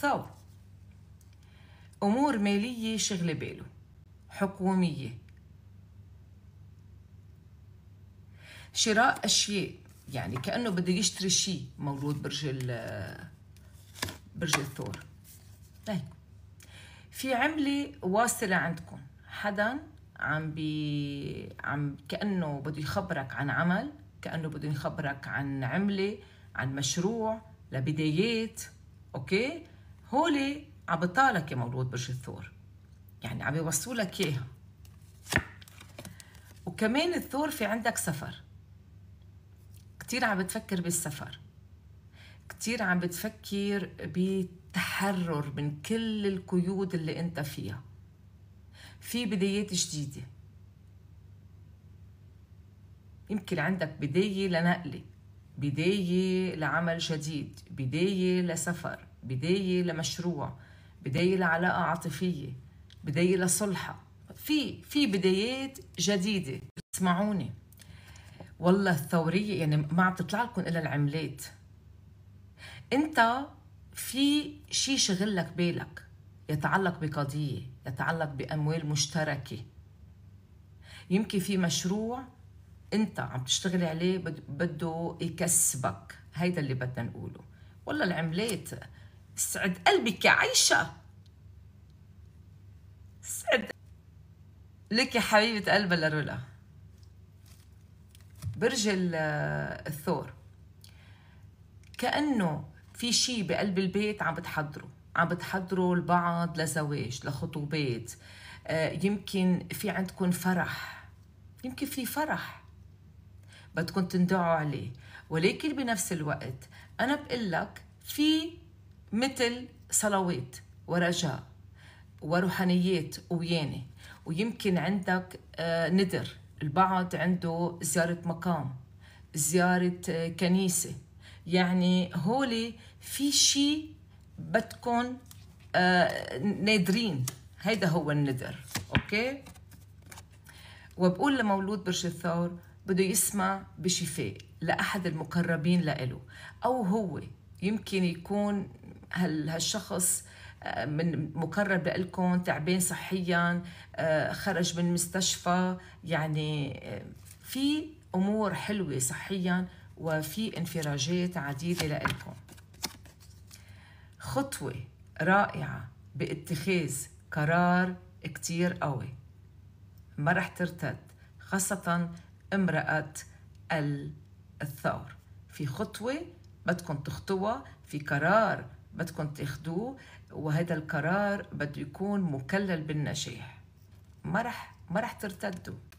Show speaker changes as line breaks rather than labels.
ثوب أمور مالية شغلة باله حكومية شراء أشياء يعني كأنه بده يشتري شيء مولود برج برج الثور طيب في عملة واصلة عندكم حدا عم بي عم كأنه بده يخبرك عن عمل كأنه بده يخبرك عن عملة عن مشروع لبدايات أوكي هولي عم بطالك يا مولود برج الثور يعني عم يوصوا لك اياها وكمان الثور في عندك سفر كثير عم بتفكر بالسفر كثير عم بتفكر بالتحرر من كل القيود اللي انت فيها في بدايات جديدة يمكن عندك بداية لنقلة بداية لعمل جديد بداية لسفر بداية لمشروع بداية لعلاقة عاطفية بداية لصلحة في في بدايات جديدة اسمعوني والله الثورية يعني ما عم تطلع لكم إلا العملات أنت في شيء شغل لك بالك يتعلق بقضية يتعلق بأموال مشتركة يمكن في مشروع أنت عم تشتغل عليه بده يكسبك هيدا اللي بدنا نقوله والله العملات سعد قلبك عايشة سعد لك يا حبيبة قلب لرولا برج الثور كأنه في شيء بقلب البيت عم بتحضره عم بتحضروا البعض لزواج لخطوبات آه، يمكن في عندكم فرح يمكن في فرح بدكم تندعوا عليه ولكن بنفس الوقت انا بقول لك في مثل صلوات ورجاء وروحانيات وياني ويمكن عندك آه، ندر البعض عنده زيارة مقام زيارة آه، كنيسة يعني هولي في شيء بدكم آه، نادرين هيدا هو الندر اوكي وبقول لمولود برج الثور بده يسمع بشفاء لأحد المقربين لإله أو هو يمكن يكون هالشخص آه، من مقرب لكم تعبان صحيا آه، خرج من مستشفى يعني آه، في امور حلوه صحيا وفي انفراجات عديده لكم خطوه رائعه باتخاذ قرار كتير قوي ما رح ترتد خاصة امرأة الثور في خطوة بدكم تخطوها في قرار بدكم تاخدوه وهذا القرار بده يكون مكلل بالنجاح ما رح ما رح ترتدوا